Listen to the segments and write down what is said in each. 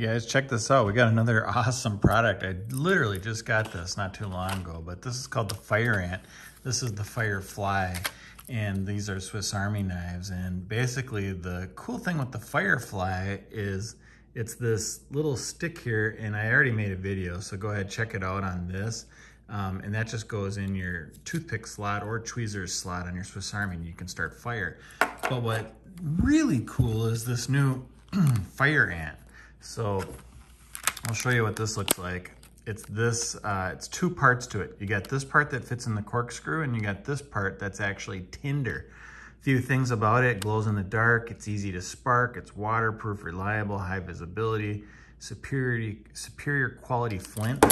Hey guys, check this out. We got another awesome product. I literally just got this not too long ago, but this is called the Fire Ant. This is the Firefly, and these are Swiss Army knives. And basically the cool thing with the Firefly is it's this little stick here, and I already made a video, so go ahead, check it out on this. Um, and that just goes in your toothpick slot or tweezers slot on your Swiss Army, and you can start fire. But what really cool is this new Fire Ant. So I'll show you what this looks like. It's this, uh, it's two parts to it. You got this part that fits in the corkscrew and you got this part that's actually tinder. Few things about it, glows in the dark, it's easy to spark, it's waterproof, reliable, high visibility, superior, superior quality flint.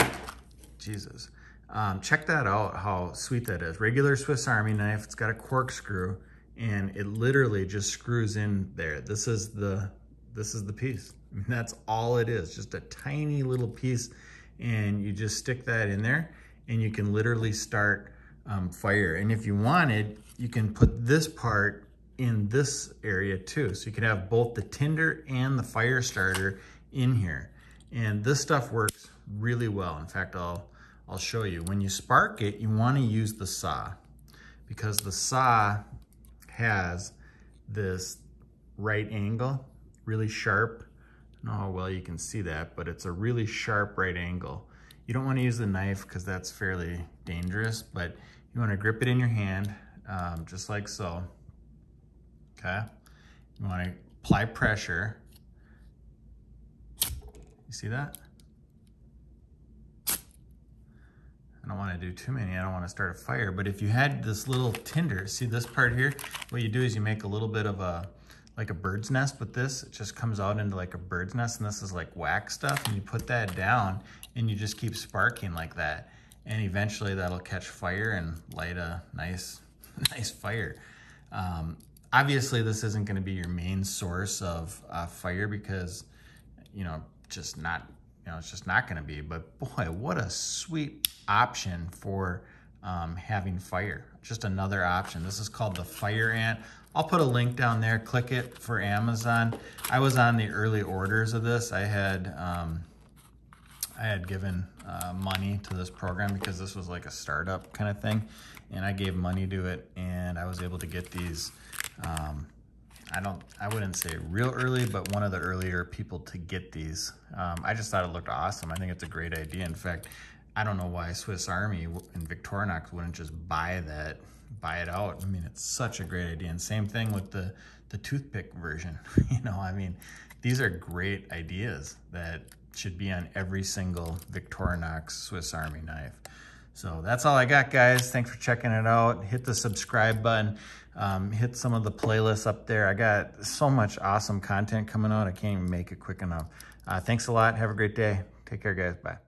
Jesus. Um, check that out, how sweet that is. Regular Swiss Army knife, it's got a corkscrew and it literally just screws in there. This is the, this is the piece. I mean, that's all it is, just a tiny little piece. And you just stick that in there and you can literally start um, fire. And if you wanted, you can put this part in this area too. So you can have both the tinder and the fire starter in here. And this stuff works really well. In fact, I'll, I'll show you. When you spark it, you wanna use the saw because the saw has this right angle, really sharp know oh, how well you can see that, but it's a really sharp right angle. You don't wanna use the knife because that's fairly dangerous, but you wanna grip it in your hand, um, just like so, okay? You wanna apply pressure. You see that? I don't want to do too many. I don't want to start a fire. But if you had this little tinder, see this part here? What you do is you make a little bit of a like a bird's nest with this. It just comes out into like a bird's nest and this is like wax stuff. And you put that down and you just keep sparking like that. And eventually that'll catch fire and light a nice, nice fire. Um, obviously this isn't gonna be your main source of uh, fire because, you know, just not, you know, it's just not gonna be, but boy, what a sweet option for um, having fire. Just another option. This is called the Fire Ant. I'll put a link down there. Click it for Amazon. I was on the early orders of this. I had um, I had given uh, money to this program because this was like a startup kind of thing, and I gave money to it, and I was able to get these. Um, I don't, I wouldn't say real early, but one of the earlier people to get these. Um, I just thought it looked awesome. I think it's a great idea. In fact, I don't know why Swiss Army and Victorinox wouldn't just buy that, buy it out. I mean, it's such a great idea. And same thing with the, the toothpick version. you know, I mean, these are great ideas that should be on every single Victorinox Swiss Army knife. So that's all I got, guys. Thanks for checking it out. Hit the subscribe button. Um, hit some of the playlists up there. I got so much awesome content coming out. I can't even make it quick enough. Uh, thanks a lot. Have a great day. Take care, guys. Bye.